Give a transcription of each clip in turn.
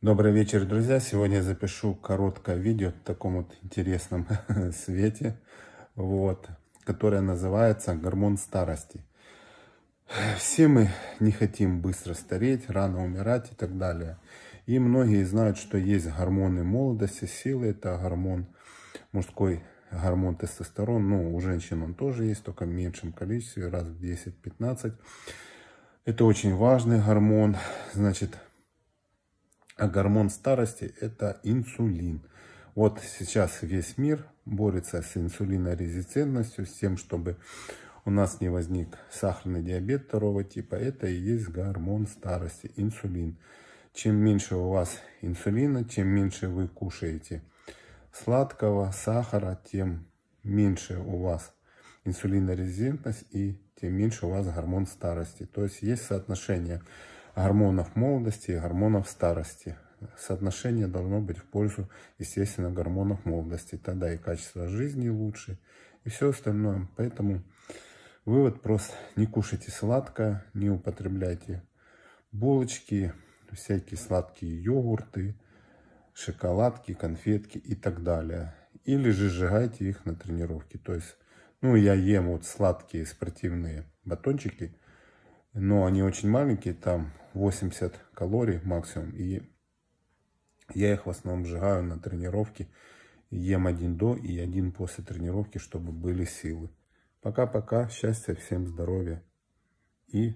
Добрый вечер, друзья! Сегодня я запишу короткое видео в таком вот интересном свете, вот, которое называется «Гормон старости». Все мы не хотим быстро стареть, рано умирать и так далее. И многие знают, что есть гормоны молодости, силы. Это гормон мужской гормон тестостерон. Ну, у женщин он тоже есть, только в меньшем количестве, раз в 10-15. Это очень важный гормон. Значит, а гормон старости – это инсулин. Вот сейчас весь мир борется с инсулинорезистентностью, с тем, чтобы у нас не возник сахарный диабет второго типа. Это и есть гормон старости – инсулин. Чем меньше у вас инсулина, чем меньше вы кушаете сладкого, сахара, тем меньше у вас инсулинорезистентность и тем меньше у вас гормон старости. То есть есть соотношение – гормонов молодости и гормонов старости. Соотношение должно быть в пользу, естественно, гормонов молодости. Тогда и качество жизни лучше, и все остальное. Поэтому вывод просто не кушайте сладкое, не употребляйте булочки, всякие сладкие йогурты, шоколадки, конфетки и так далее. Или же сжигайте их на тренировке. То есть, ну, я ем вот сладкие спортивные батончики, но они очень маленькие, там 80 калорий максимум. И я их в основном сжигаю на тренировке. Ем один до и один после тренировки, чтобы были силы. Пока-пока. Счастья, всем здоровья и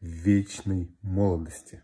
вечной молодости.